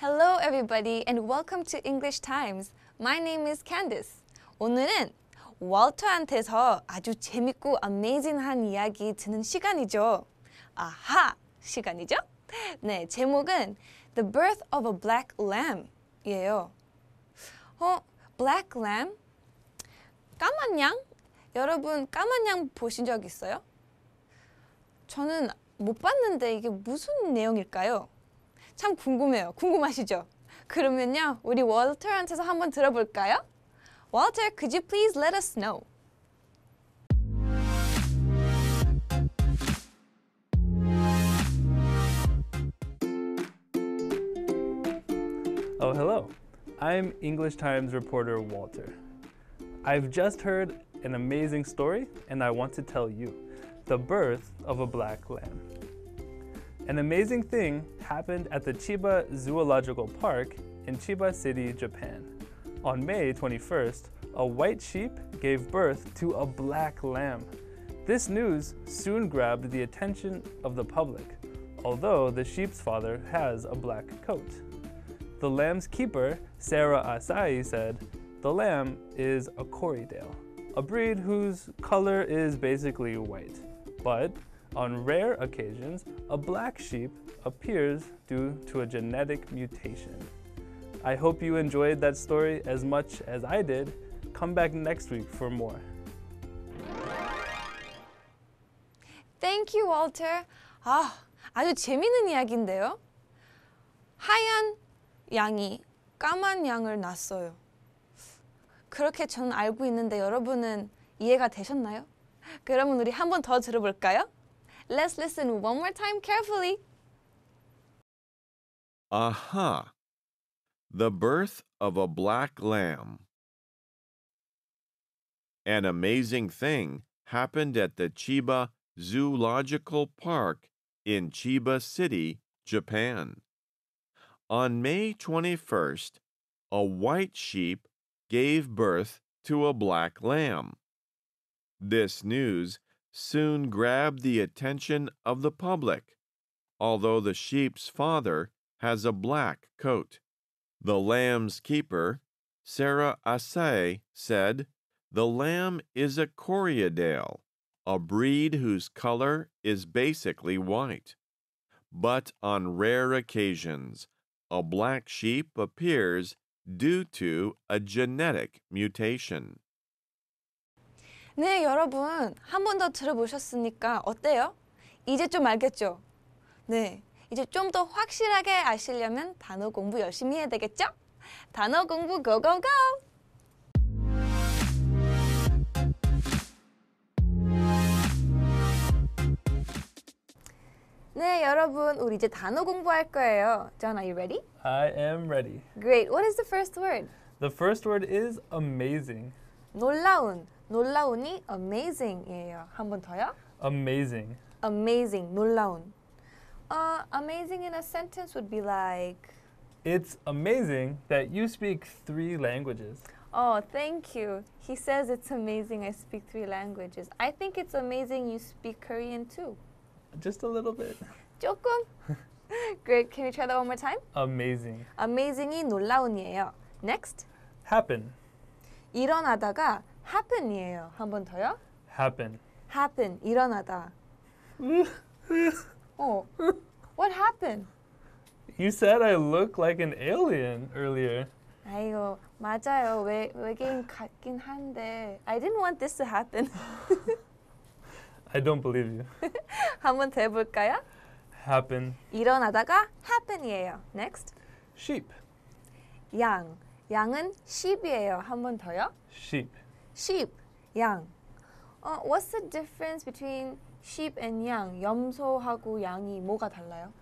Hello everybody and welcome to English Times. My name is Candice. 오늘은 월터한테서 아주 재밌고 amazing한 이야기 듣는 시간이죠. 아하 시간이죠? 네, 제목은 The Birth of a Black Lamb 이에요. 어, Black Lamb? 까만 양? 여러분 까만 양 보신 적 있어요? 저는 못 봤는데 이게 무슨 내용일까요? 참 궁금해요. 궁금하시죠? 그러면요, 우리 월터한테서 한번 들어볼까요? Walter, could you please let us know? Oh, hello. I'm English Times reporter Walter. I've just heard an amazing story and I want to tell you the birth of a black lamb. An amazing thing happened at the Chiba Zoological Park in Chiba City, Japan. On May 21st, a white sheep gave birth to a black lamb. This news soon grabbed the attention of the public, although the sheep's father has a black coat. The lamb's keeper, Sarah Asai, said, The lamb is a Corydale, a breed whose color is basically white, but on rare occasions, a black sheep appears due to a genetic mutation. I hope you enjoyed that story as much as I did. Come back next week for more. Thank you, Walter. Ah, 아주 재미있는 이야기인데요. 하얀 양이 까만 양을 낳았어요. 그렇게 저는 알고 있는데 여러분은 이해가 되셨나요? 그러면 우리 한번더 들어볼까요? Let's listen one more time carefully. Aha! Uh -huh. The birth of a black lamb. An amazing thing happened at the Chiba Zoological Park in Chiba City, Japan. On May 21st, a white sheep gave birth to a black lamb. This news soon grabbed the attention of the public, although the sheep's father has a black coat. The lamb's keeper, Sarah Assay, said, The lamb is a Corriedale, a breed whose color is basically white. But on rare occasions, a black sheep appears due to a genetic mutation. 네, 여러분. 한 번 더 들어보셨으니까 어때요? 이제 좀 알겠죠? 네, 이제 좀 더 확실하게 아시려면 단어 공부 열심히 해야 되겠죠? 단어 공부 고고고! 네, 여러분. 우리 이제 단어 공부할 거예요. John, are you ready? I am ready. Great. What is the first word? The first word is amazing. 놀라운. 놀라운이 amazing이에요. 한 더요. Amazing. Amazing. 놀라운. Uh, amazing in a sentence would be like It's amazing that you speak three languages. Oh, thank you. He says it's amazing I speak three languages. I think it's amazing you speak Korean too. Just a little bit. 조금. Great. Can we try that one more time? Amazing. Amazing이 놀라운이에요. Next. Happen. 일어나다가 happen이에요. 한 번 더요. happen. happen 일어나다. 어. What happened? You said I look like an alien earlier. 아이고 맞아요. 외 외계인 같긴 한데 I didn't want this to happen. I don't believe you. 한 번 더 해볼까요? Happen. 일어나다가 happen이에요. Next. Sheep. 양. 양은 sheep이에요. 한 번 더요. Sheep. sheep, yang. what's the difference between sheep and 양? 염소하고 양이 뭐가 달라요?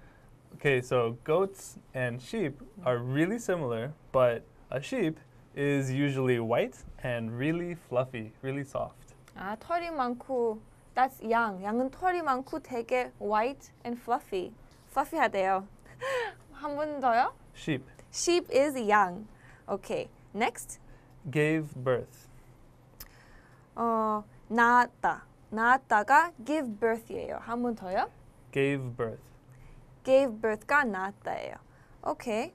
Okay, so goats and sheep are really similar, but a sheep is usually white and really fluffy, really soft. 아, 털이 많고 that's 양. 양은 털이 많고 되게 white and fluffy. fluffy하대요. 한번 더요? Sheep. Sheep is 양. Okay. Next. Gave birth. 어, 낳았다. 낳았다가 give birth예요. 한 번 더요. Gave birth. Gave birth가 낳았다예요. Okay.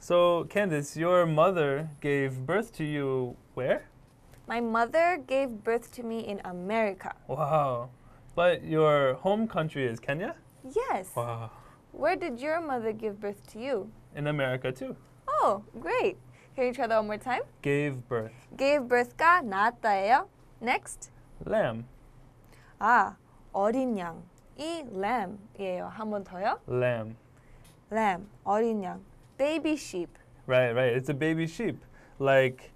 So, Candice, your mother gave birth to you where? My mother gave birth to me in America. Wow. But your home country is Kenya? Yes. Wow. Where did your mother give birth to you? In America too. Oh, great. Can you try that one more time? Gave birth. Gave birth가 낳았다예요. Next. lamb. 아, 어린 양이 lamb이에요. 한 번 더요. lamb. lamb, 어린 양. Baby sheep. Right, right. It's a baby sheep, like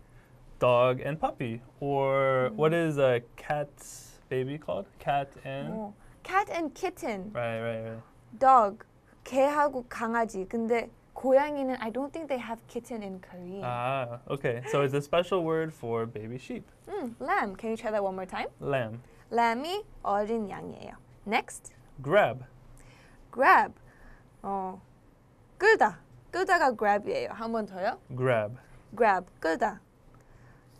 dog and puppy, or mm. what is a cat's baby called? Cat and. Oh, cat and kitten. Right, right, right. Dog, 개하고 강아지. 근데 고양이는 I don't think they have kitten in Korean. Ah, okay. So it's a special word for baby sheep. Mm, lamb. Can you try that one more time? Lamb. 람이 어린 양이에요. Next. Grab. Grab. 어, 끌다. 끌다가 grab이에요. 한 번 더요. Grab. Grab. 끌다.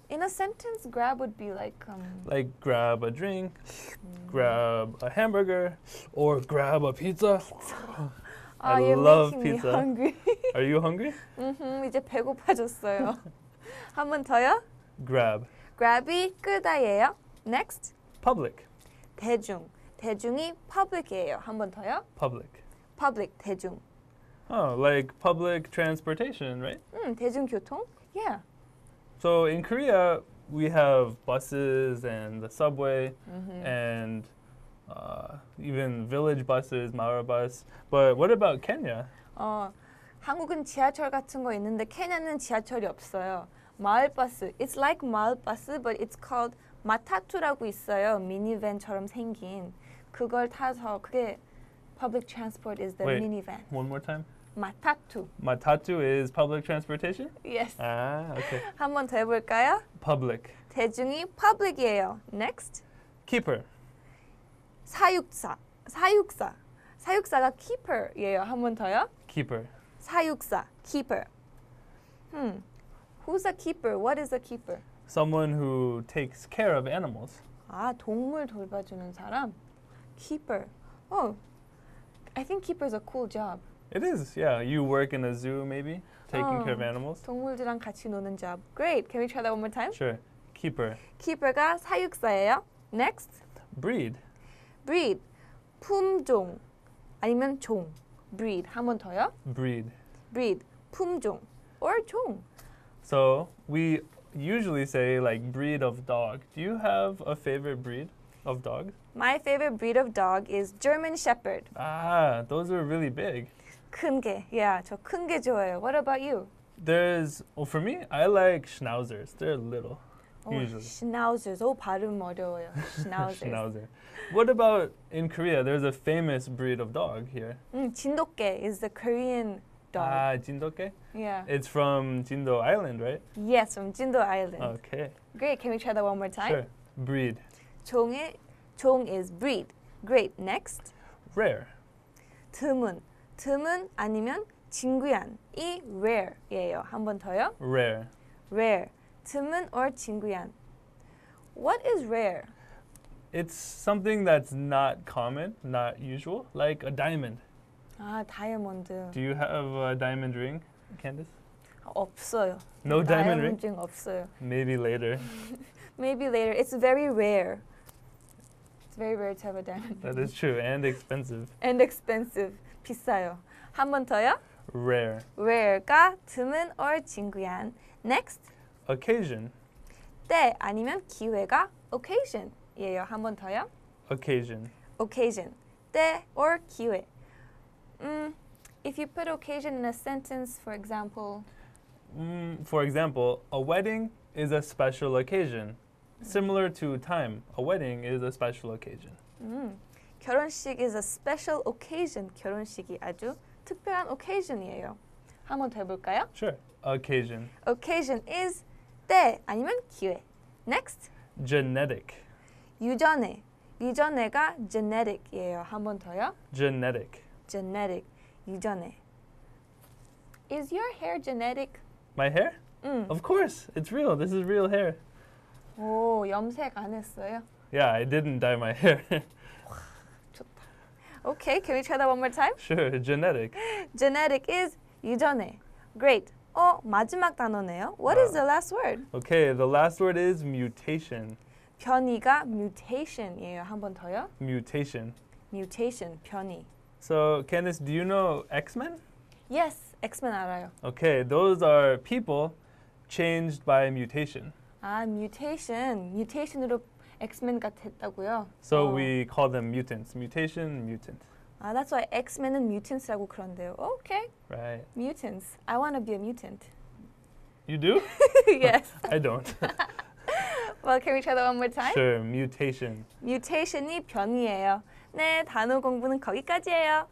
In a sentence, grab would be like um, like grab a drink, mm. grab a hamburger, or grab a pizza. 아, I love pizza. Me hungry. Are you hungry? 음, mm-hmm, 이제 배고파졌어요. 한 번 더요. Grab. Grab이 끄다예요. Next. Public. 대중. 대중이 public이에요. 한 번 더요. Public. Public 대중. Oh, like public transportation, right? 음, 대중교통. Yeah. So in Korea, we have buses and the subway mm -hmm. and uh, even village buses, Mara bus. But what about Kenya? 어, 한국은 지하철 같은 거 있는데 케냐는 지하철이 없어요. 마을 버스. It's like 마을 버스, but it's called 마타투라고 있어요. 미니밴처럼 생긴 그걸 타서 그게 public transport is the Wait, minivan. One more time. Matatu. Matatu is public transportation? Yes. Ah, okay. 한번 더 해볼까요? Public. 대중이 public이에요. Next. Keeper. 사육사. 사육사. 사육사가 keeper예요. 한 번 더요. keeper. 사육사. keeper. Hmm. Who's a keeper? What is a keeper? Someone who takes care of animals. 아, 동물 돌봐주는 사람. Keeper. Oh. I think keeper is a cool job. It is. Yeah, you work in a zoo maybe, taking oh, care of animals. 동물들이랑 같이 노는 job. Great. Can we try that one more time? Sure. Keeper. keeper가 사육사예요. Next. Breed breed 품종 아니면 종 breed 한번 더요. breed breed 품종 or 종. So we usually say like breed of dog. Do you have a favorite breed of dog? My favorite breed of dog is German Shepherd. Ah, those are really big. 큰 개. Yeah, 저 큰개 What about you? There's well, for me, I like schnauzers. They're little. Oh, usually. Schnauzers. Oh, 발음 어려워요. Schnauzers. Schnauzer. What about in Korea? There's a famous breed of dog here. Mm, 진돗개 is the Korean dog. Ah, uh, 진돗개? Yeah. It's from Jindo Island, right? Yes, from Jindo Island. Okay. Great. Can we try that one more time? Sure. Breed. 종의 종 is breed. Great. Next. Rare. 드문. 드문 아니면 진귀한 진귀한이 rare예요. 한 번 더요. Rare. Rare. Tımın or Çinguyen. What is rare? It's something that's not common, not usual, like a diamond. 아, ah, 다이아몬드. Do you have a diamond ring, Candice? 없어요. No diamond ring? ring 없어요. Maybe later. Maybe later. It's very rare. It's very rare to have a diamond ring. That is true, and expensive. and expensive. 비싸요. 한 번 더요? Rare. Rare가 드문 or 진귀한. Next occasion. 때 아니면 기회가 occasion 예요. 한 더요. occasion. occasion. 때 or 기회. Mm, if you put occasion in a sentence, for example. Mm, for example, a wedding is a special occasion. Similar to time, a wedding is a special occasion. Mm. 결혼식 is a special occasion. 결혼식이 아주 특별한 occasion이에요. 한번 더 해볼까요? Sure. Occasion. Occasion is 때 아니면 기회. Next. Genetic. 유전해. 유전해가 genetic이에요. 한번 더요. Genetic. Genetic. 유전해. Is your hair genetic? My hair? Mm. Of course. It's real. This is real hair. 오, 염색 안 했어요? Yeah, I didn't dye my hair. 좋다. Okay, can we try that one more time? Sure. Genetic. Genetic is 유전해. Great. 어, 마지막 단어네요. What is the last word? Okay, the last word is mutation. 변이가 mutation이에요. 한 번 더요. Mutation. Mutation, 변이. So, Candice, do you know X-Men? Yes, X-Men 알아요. Okay, those are people changed by mutation. 아, mutation. mutation으로 엑스맨 같았다고요? So 어. we call them mutants. Mutation, mutant. 아, that's why X-Men은 mutants라고 그런대요. Okay. Right. Mutants. I want to be a mutant. You do? yes. I don't. well, can we try that one more time? Sure. Mutation. Mutation이 변이에요. 네, 단어 공부는 거기까지예요.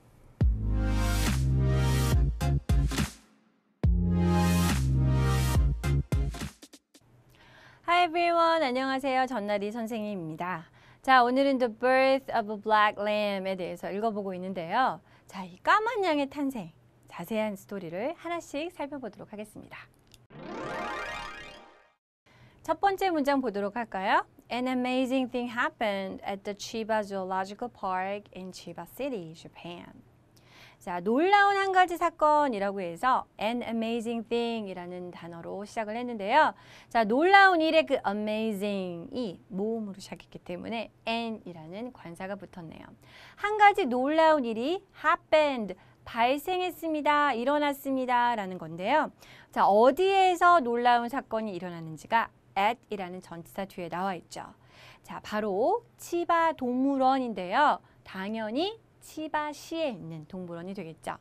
Hi everyone. 안녕하세요. 전나리 선생님입니다. 자, 오늘은 The Birth of a Black Lamb에 대해서 읽어보고 있는데요. 자, 이 까만 양의 탄생, 자세한 스토리를 하나씩 살펴보도록 하겠습니다. 첫 번째 문장 보도록 할까요? An amazing thing happened at the Chiba Zoological Park in Chiba City, Japan. 자, 놀라운 한 가지 사건이라고 해서 an amazing thing이라는 단어로 시작을 했는데요. 자, 놀라운 일의 그 amazing이 모음으로 시작했기 때문에 an이라는 관사가 붙었네요. 한 가지 놀라운 일이 happened, 발생했습니다, 일어났습니다 라는 건데요. 자, 어디에서 놀라운 사건이 일어났는지가 at이라는 전치사 뒤에 나와 있죠. 자, 바로 치바 동물원인데요. 당연히 치바시에 있는 동물원이 되겠죠.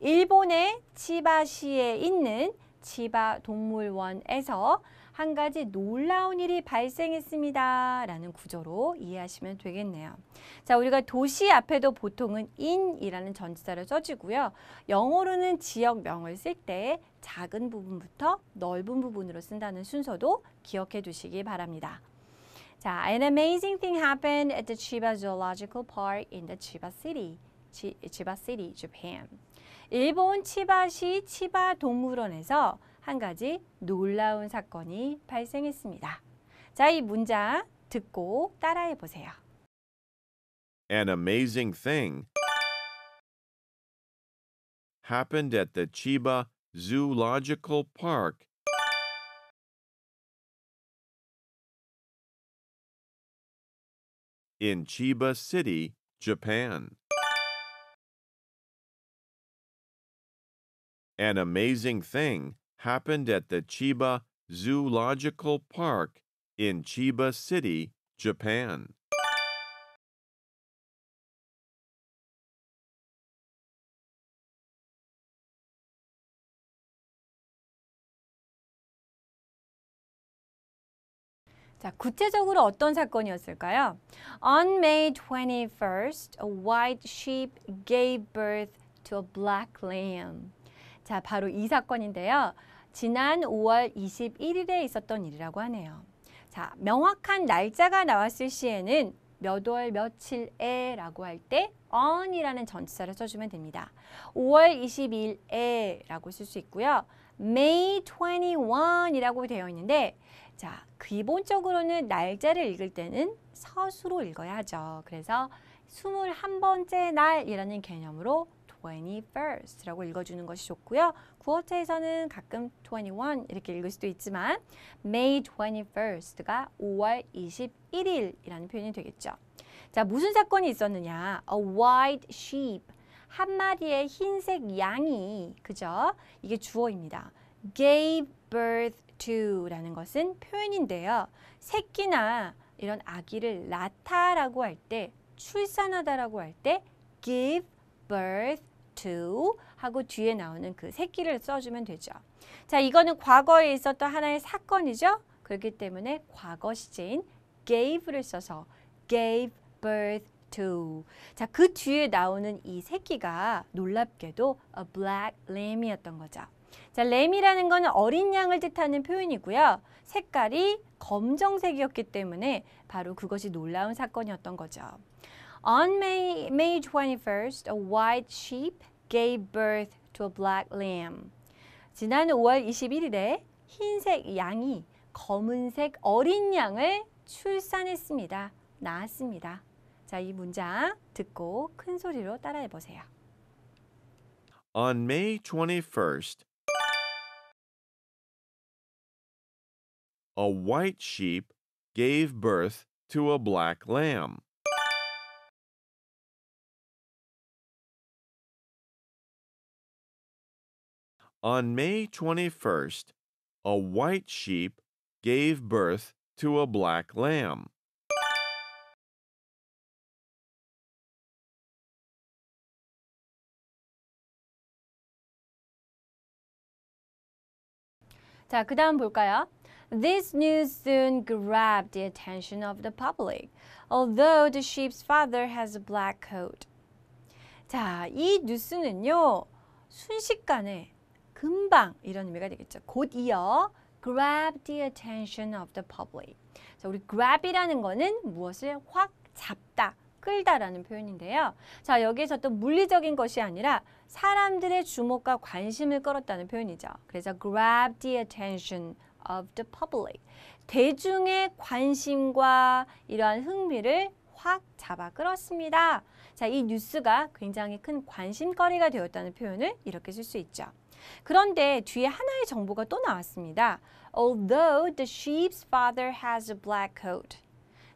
일본의 치바시에 있는 치바 동물원에서 한 가지 놀라운 일이 발생했습니다. 라는 구조로 이해하시면 되겠네요. 자, 우리가 도시 앞에도 보통은 in이라는 전치사를 써주고요. 영어로는 지역명을 쓸 때 작은 부분부터 넓은 부분으로 쓴다는 순서도 기억해 두시기 바랍니다. 자, an amazing thing happened at the Chiba Zoological Park in the Chiba City, Chiba City, Japan. 일본 치바시 치바 동물원에서 한 가지 놀라운 사건이 발생했습니다. 자, 이 문장 듣고 따라해 보세요. An amazing thing happened at the Chiba Zoological Park in Chiba City, Japan. An amazing thing happened at the Chiba Zoological Park in Chiba City, Japan. 자, 구체적으로 어떤 사건이었을까요? On May 21st, a white sheep gave birth to a black lamb. 자, 바로 이 사건인데요. 지난 5월 21일에 있었던 일이라고 하네요. 자, 명확한 날짜가 나왔을 시에는 몇월 며칠에 라고 할 때 on이라는 전치사를 써주면 됩니다. 5월 22일에 라고 쓸 수 있고요. May 21이라고 되어 있는데 자 기본적으로는 날짜를 읽을 때는 서수로 읽어야 하죠. 그래서 21번째 날이라는 개념으로 20 first라고 읽어주는 것이 좋고요. 구어체에서는 가끔 21 이렇게 읽을 수도 있지만 May 21st가 5월 21일이라는 표현이 되겠죠. 자, 무슨 사건이 있었느냐? A white sheep. 한 마리의 흰색 양이, 그죠? 이게 주어입니다. gave birth to 라는 것은 표현인데요. 새끼나 이런 아기를 낳다라고 할 때, 출산하다라고 할 때 give birth to 하고 뒤에 나오는 그 새끼를 써주면 되죠. 자, 이거는 과거에 있었던 하나의 사건이죠. 그렇기 때문에 과거 시제인 gave를 써서 gave birth to. 자, 그 뒤에 나오는 이 새끼가 놀랍게도 a black lamb이었던 거죠. 자, 램이라는 거 어린 양을 뜻하는 표현이고요. 색깔이 검정색이었기 때문에 바로 그것이 놀라운 사건이었던 거죠. On May, May 21st, a white sheep gave birth to a black lamb. 지난 5월 21일에 흰색 양이 검은색 어린 양을 출산했습니다. 낳았습니다. 자, 이 문장 듣고 큰 소리로 따라해 보세요. On May 21st, a white sheep gave birth to a black lamb. On May 21st, a white sheep gave birth to a black lamb. 자, 그 다음 볼까요? This news soon grabbed the attention of the public, although the sheep's father has a black coat. 자, 이 뉴스는요, 순식간에 금방 이런 의미가 되겠죠. 곧이어 grab the attention of the public. 자, 우리 grab이라는 거는 무엇을 확 잡다, 끌다라는 표현인데요. 자, 여기에서 또 물리적인 것이 아니라 사람들의 주목과 관심을 끌었다는 표현이죠. 그래서 grab the attention of the public. 대중의 관심과 이러한 흥미를 확 잡아 끌었습니다. 자, 이 뉴스가 굉장히 큰 관심거리가 되었다는 표현을 이렇게 쓸 수 있죠. 그런데 뒤에 하나의 정보가 또 나왔습니다. Although the sheep's father has a black coat.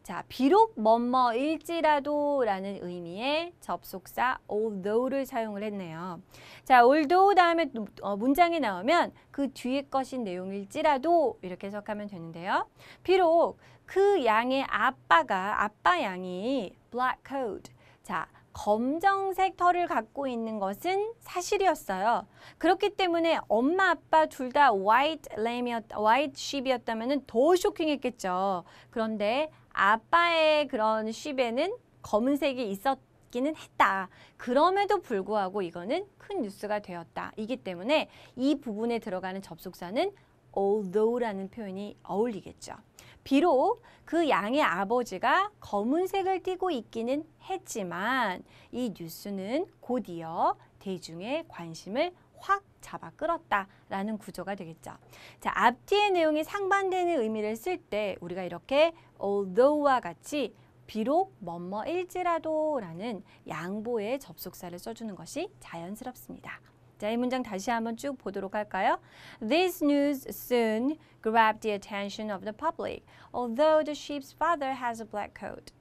자, 비록 뭐뭐일지라도 라는 의미의 접속사 although를 사용을 했네요. 자, although 다음에 어, 문장에 나오면 그 뒤에 것인 내용일지라도 이렇게 해석하면 되는데요. 비록 그 양의 아빠가, 아빠 양이 black coat. 자, 검정색 털을 갖고 있는 것은 사실이었어요. 그렇기 때문에 엄마 아빠 둘다 white lamb이었, white sheep이었다면 더 쇼킹했겠죠. 그런데 아빠의 그런 sheep에는 검은색이 있었기는 했다. 그럼에도 불구하고 이거는 큰 뉴스가 되었다. 이기 때문에 이 부분에 들어가는 접속사는 although라는 표현이 어울리겠죠. 비록 그 양의 아버지가 검은색을 띠고 있기는 했지만 이 뉴스는 곧이어 대중의 관심을 확 잡아 끌었다라는 구조가 되겠죠. 자, 앞뒤의 내용이 상반되는 의미를 쓸 때 우리가 이렇게 although와 같이 비록 뭐뭐일지라도라는 양보의 접속사를 써주는 것이 자연스럽습니다. 자, 이 문장 다시 한번 쭉 보도록 할까요? This news soon grabbed the attention of the public, although the sheep's father has a black coat.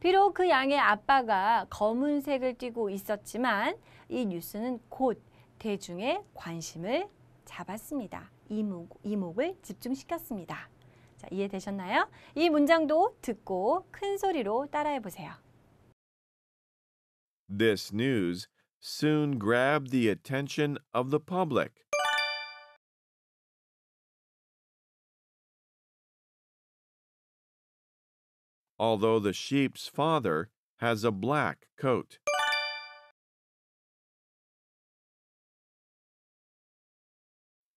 비록 그 양의 아빠가 검은색을 띠고 있었지만 이 뉴스는 곧 대중의 관심을 잡았습니다. 이목, 이목을 집중시켰습니다. 자, 이해되셨나요? 이 문장도 듣고 큰 소리로 따라해 보세요. This news soon grabbed the attention of the public. Although the sheep's father has a black coat.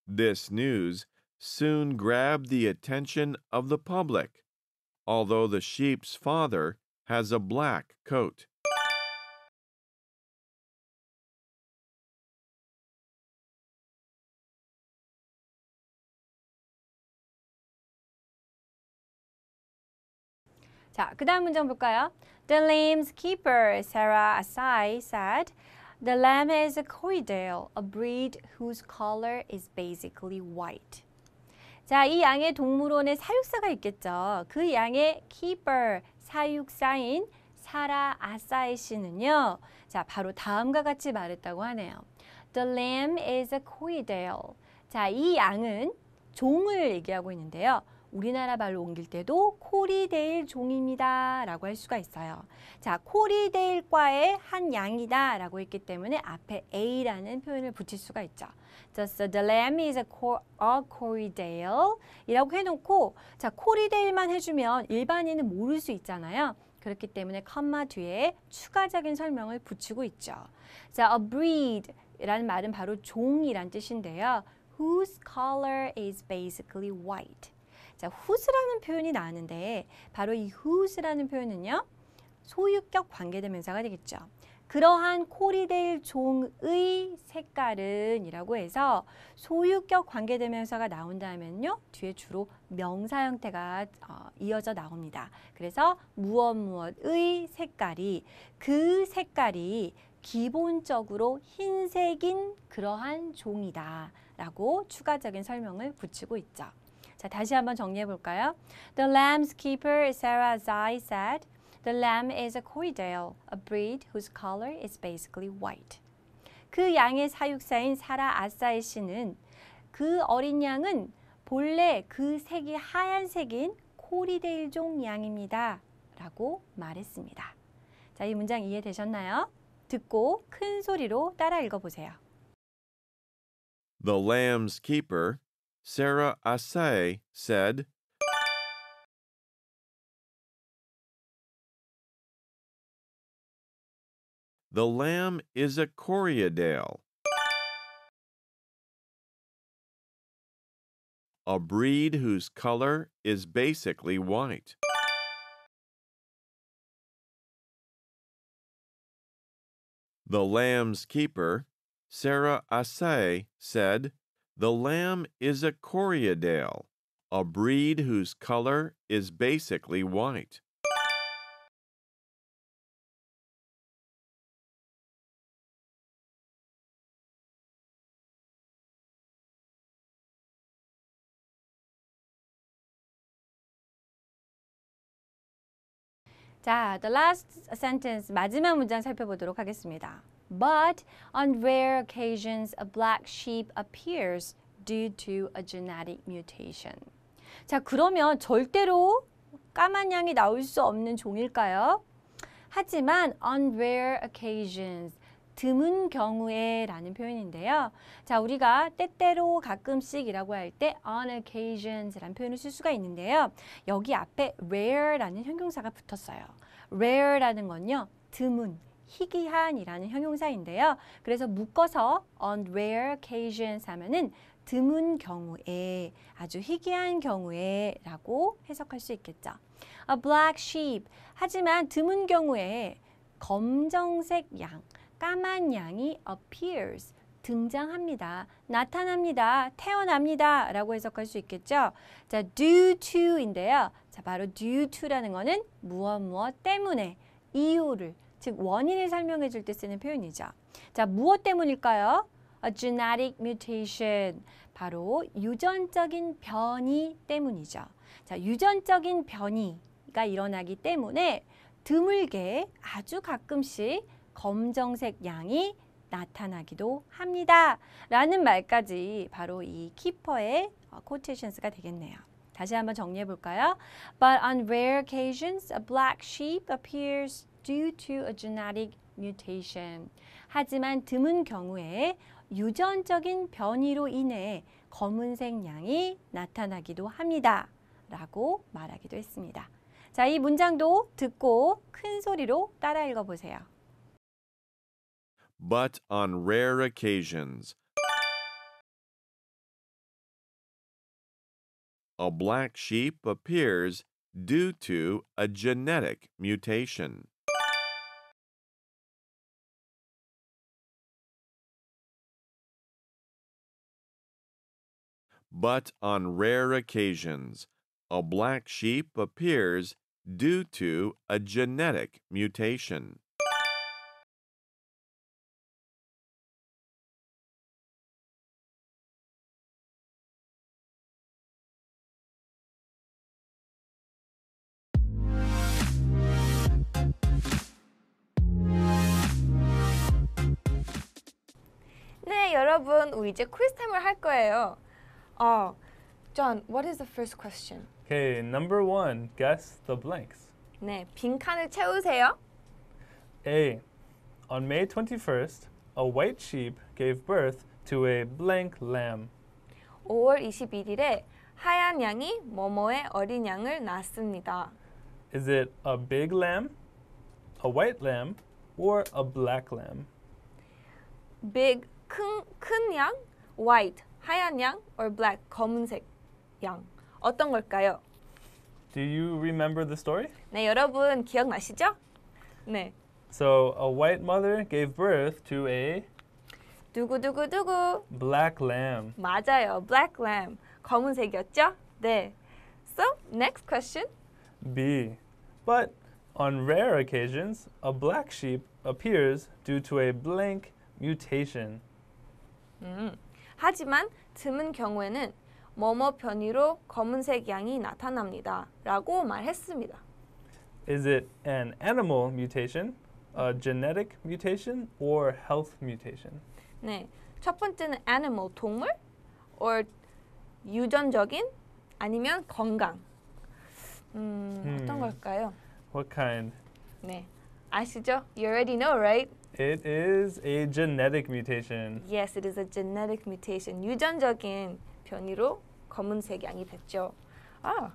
This news soon grabbed the attention of the public, although the sheep's father has a black coat. 자, 그 다음 문장 볼까요? The lamb's keeper, Sarah Asai, said, The lamb is a Corydale, a breed whose color is basically white. 자, 이 양의 동물원에 사육사가 있겠죠. 그 양의 keeper, 사육사인 사라 아사이 씨는요. 자, 바로 다음과 같이 말했다고 하네요. The lamb is a Corydale. 자, 이 양은 종을 얘기하고 있는데요. 우리나라 말로 옮길 때도 코리데일 종입니다. 라고 할 수가 있어요. 자, 코리데일과의 한 양이다. 라고 했기 때문에 앞에 A라는 표현을 붙일 수가 있죠. Just the lamb is a, cor, a corydale. 이라고 해놓고, 자, 코리데일만 해주면 일반인은 모를 수 있잖아요. 그렇기 때문에 컴마 뒤에 추가적인 설명을 붙이고 있죠. 자, a breed라는 말은 바로 종이란 뜻인데요. whose color is basically white. 자, whose라는 표현이 나왔는데 바로 이 whose라는 표현은요. 소유격 관계대명사가 되겠죠. 그러한 코리델 종의 색깔은 이라고 해서 소유격 관계대명사가 나온다면요. 뒤에 주로 명사 형태가 어, 이어져 나옵니다. 그래서 무엇 무엇의 색깔이 그 색깔이 기본적으로 흰색인 그러한 종이다 라고 추가적인 설명을 붙이고 있죠. 자, 다시 한번 정리해 볼까요? The lamb's keeper Sarah Zai said, The lamb is a Corydale, a breed whose color is basically white. 그 양의 사육사인 사라 아사이 씨는 그 어린 양은 본래 그 색이 하얀색인 코리데일종 양입니다. 라고 말했습니다. 자, 이 문장 이해되셨나요? 듣고 큰 소리로 따라 읽어보세요. The lamb's keeper Sarah Assay said, The lamb is a Coriadale. A breed whose color is basically white. The lamb's keeper, Sarah Assay, said, the lamb is a Corriedale, a breed whose color is basically white. 자, the last sentence 마지막 문장 살펴보도록 하겠습니다. But on rare occasions, a black sheep appears due to a genetic mutation. 자, 그러면 절대로 까만 양이 나올 수 없는 종일까요? 하지만 on rare occasions, 드문 경우에 라는 표현인데요. 자, 우리가 때때로 가끔씩 이라고 할 때 on occasions 라는 표현을 쓸 수가 있는데요. 여기 앞에 rare 라는 형용사가 붙었어요. rare 라는 건요, 드문, 희귀한이라는 형용사인데요. 그래서 묶어서 on rare occasions 하면은 드문 경우에, 아주 희귀한 경우에 라고 해석할 수 있겠죠. A black sheep. 하지만 드문 경우에 검정색 양, 까만 양이 appears. 등장합니다. 나타납니다. 태어납니다. 라고 해석할 수 있겠죠. 자, due to 인데요. 자, 바로 due to라는 거는 무엇 무엇 때문에 이유를 즉 원인을 설명해 줄 때 쓰는 표현이죠. 자, 무엇 때문일까요? A genetic mutation. 바로 유전적인 변이 때문이죠. 자, 유전적인 변이가 일어나기 때문에 드물게 아주 가끔씩 검정색 양이 나타나기도 합니다. 라는 말까지 바로 이 키퍼의 코테이션스가 어, 되겠네요. 다시 한번 정리해 볼까요? But on rare occasions, a black sheep appears due to a genetic mutation. 하지만 드문 경우에 유전적인 변이로 인해 검은색 양이 나타나기도 합니다. 라고 말하기도 했습니다. 자, 이 문장도 듣고 큰 소리로 따라 읽어보세요. But on rare occasions, a black sheep appears due to a genetic mutation. but on rare occasions, a black sheep appears due to a genetic mutation. 네, 여러분, 우리 이제 퀴즈 타임을 할 거예요 all. John, what is the first question? Okay, number one, guess the blanks. 네, 빈칸을 채우세요. A. On May 21st, a white sheep gave birth to a blank lamb. 5월 21일에 하얀 양이 뭐뭐의 어린 양을 낳습니다. Is it a big lamb, a white lamb, or a black lamb? Big, 큰, 큰 양, white, 하얀 양 or black 검은색 양 어떤 걸까요? Do you remember the story? 네, 여러분 기억나시죠? 네. So a white mother gave birth to a 두구두구두구 black lamb. 맞아요. black lamb. 검은색이었죠? 네. So, next question. B. But on rare occasions, a black sheep appears due to a blank mutation. 음. 하지만 드문 경우에는 뭐뭐 변이로 검은색 양이 나타납니다. 라고 말했습니다. Is it an animal mutation, a genetic mutation, or health mutation? 네, 첫 번째는 animal, 동물, or 유전적인, 아니면 건강. 음, 어떤 걸까요? What kind? 네, 아시죠? You already know, right? It is a genetic mutation. Yes, it is a genetic mutation. 유전적인 변이로 검은색 양이 됐죠. 아,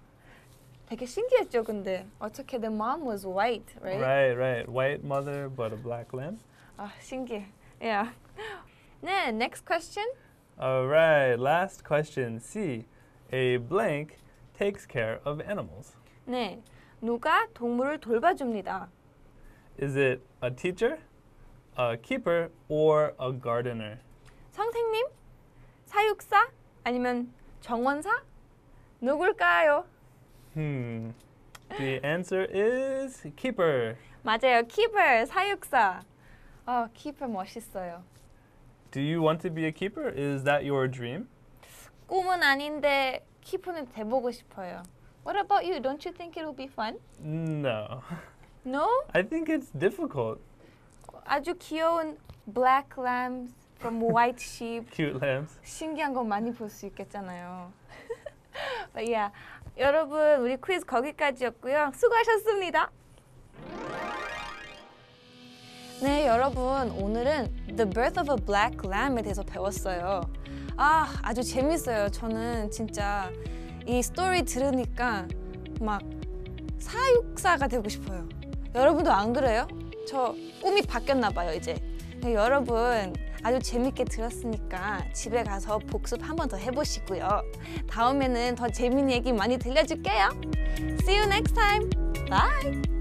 되게 신기했죠. 근데 어떻게 the mom was white, right? Right, right. White mother, but a black lamb. 아, 신기해. Yeah. 네, next question. All right, last question. C. A blank takes care of animals. 네, 누가 동물을 돌봐줍니다. Is it a teacher? a keeper or a gardener. 선생님? 사육사? 아니면 정원사? 누굴까요? Hmm. The answer is keeper. 맞아요. keeper, 사육사. 아, keeper 멋있어요. Do you want to be a keeper? Is that your dream? 꿈은 아닌데 keeper는 돼 싶어요. What about you? Don't you think it will be fun? No. No? I think it's difficult. 아주 귀여운 black lambs from white sheep. Cute lambs. 신기한 거 많이 볼 수 있겠잖아요. But yeah, 여러분 우리 퀴즈 거기까지였고요. 수고하셨습니다. 네, 여러분 오늘은 The Birth of a Black Lamb에 대해서 배웠어요. 아, 아주 재밌어요. 저는 진짜 이 스토리 들으니까 막 사육사가 되고 싶어요. 여러분도 안 그래요? 저 꿈이 바뀌었나 봐요 이제 네, 여러분 아주 재밌게 들었으니까 집에 가서 복습 한 번 더 해보시고요 다음에는 더 재밌는 얘기 많이 들려줄게요 See you next time! Bye!